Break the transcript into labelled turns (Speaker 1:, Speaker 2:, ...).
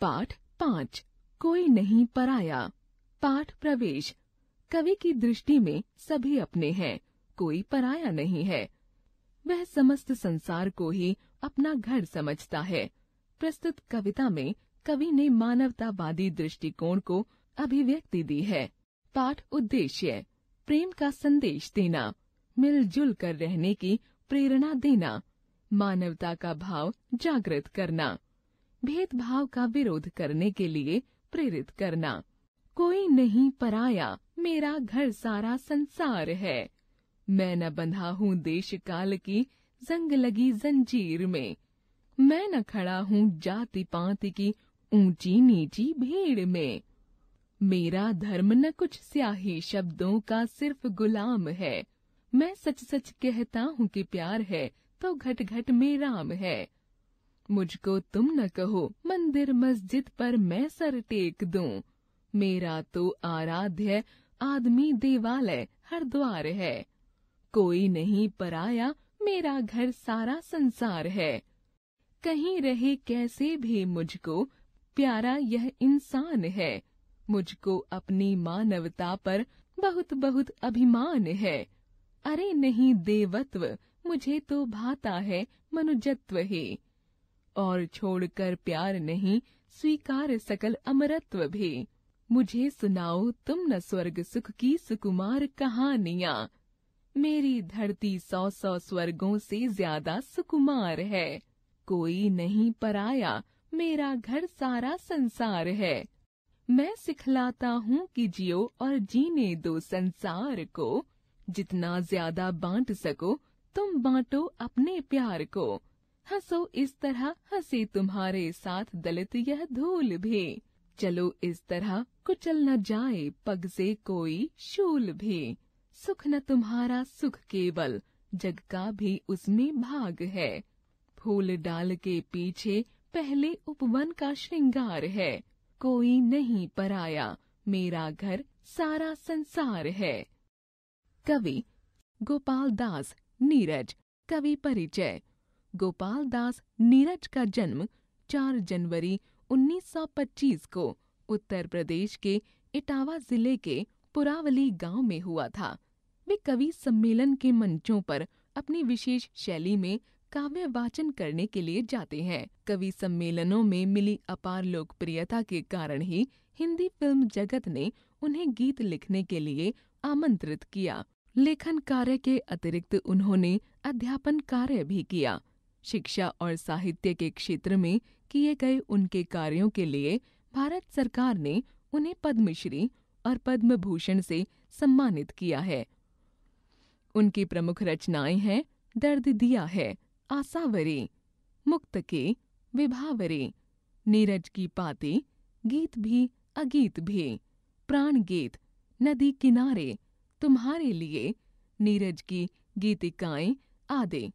Speaker 1: पाठ पाँच कोई नहीं पराया पाठ प्रवेश कवि की दृष्टि में सभी अपने हैं कोई पराया नहीं है वह समस्त संसार को ही अपना घर समझता है प्रस्तुत कविता में कवि ने मानवतावादी दृष्टिकोण को अभिव्यक्ति दी है पाठ उद्देश्य प्रेम का संदेश देना मिलजुल कर रहने की प्रेरणा देना मानवता का भाव जागृत करना भेदभाव का विरोध करने के लिए प्रेरित करना कोई नहीं पराया मेरा घर सारा संसार है मैं न बंधा हूँ देश काल की जंग लगी जंजीर में मैं न खड़ा हूँ जाति पाति की ऊंची नीची भीड़ में मेरा धर्म न कुछ स्याही शब्दों का सिर्फ गुलाम है मैं सच सच कहता हूँ कि प्यार है तो घट घट में राम है मुझको तुम न कहो मंदिर मस्जिद पर मैं सर टेक दूं मेरा तो आराध्य आदमी देवालय हरिद्वार है कोई नहीं पराया मेरा घर सारा संसार है कहीं रहे कैसे भी मुझको प्यारा यह इंसान है मुझको अपनी मानवता पर बहुत बहुत अभिमान है अरे नहीं देवत्व मुझे तो भाता है मनुजत्व ही और छोड़कर प्यार नहीं स्वीकार सकल अमरत्व भी मुझे सुनाओ तुम न स्वर्ग सुख की सुकुमार कहानिया मेरी धरती सौ सौ स्वर्गों से ज्यादा सुकुमार है कोई नहीं पराया मेरा घर सारा संसार है मैं सिखलाता हूँ कि जियो और जीने दो संसार को जितना ज्यादा बांट सको तुम बांटो अपने प्यार को हंसो इस तरह हंसी तुम्हारे साथ दलित यह धूल भी चलो इस तरह कुचल न जाए पग से कोई शूल भी सुख न तुम्हारा सुख केवल जग का भी उसमें भाग है फूल डाल के पीछे पहले उपवन का श्रृंगार है कोई नहीं पराया मेरा घर सारा संसार है कवि गोपाल दास नीरज कवि परिचय गोपाल दास नीरज का जन्म 4 जनवरी 1925 को उत्तर प्रदेश के इटावा जिले के पुरावली गांव में हुआ था वे कवि सम्मेलन के मंचों पर अपनी विशेष शैली में काव्य वाचन करने के लिए जाते हैं कवि सम्मेलनों में मिली अपार लोकप्रियता के कारण ही हिंदी फिल्म जगत ने उन्हें गीत लिखने के लिए आमंत्रित किया लेखन कार्य के अतिरिक्त उन्होंने अध्यापन कार्य भी किया शिक्षा और साहित्य के क्षेत्र में किए गए उनके कार्यों के लिए भारत सरकार ने उन्हें पद्मश्री और पद्म भूषण से सम्मानित किया है उनकी प्रमुख रचनाएं हैं दर्द दिया है आसावरे मुक्त के विभावरे नीरज की पाते गीत भी अगीत भी प्राण गीत नदी किनारे तुम्हारे लिए नीरज की गीतिकाएं आदि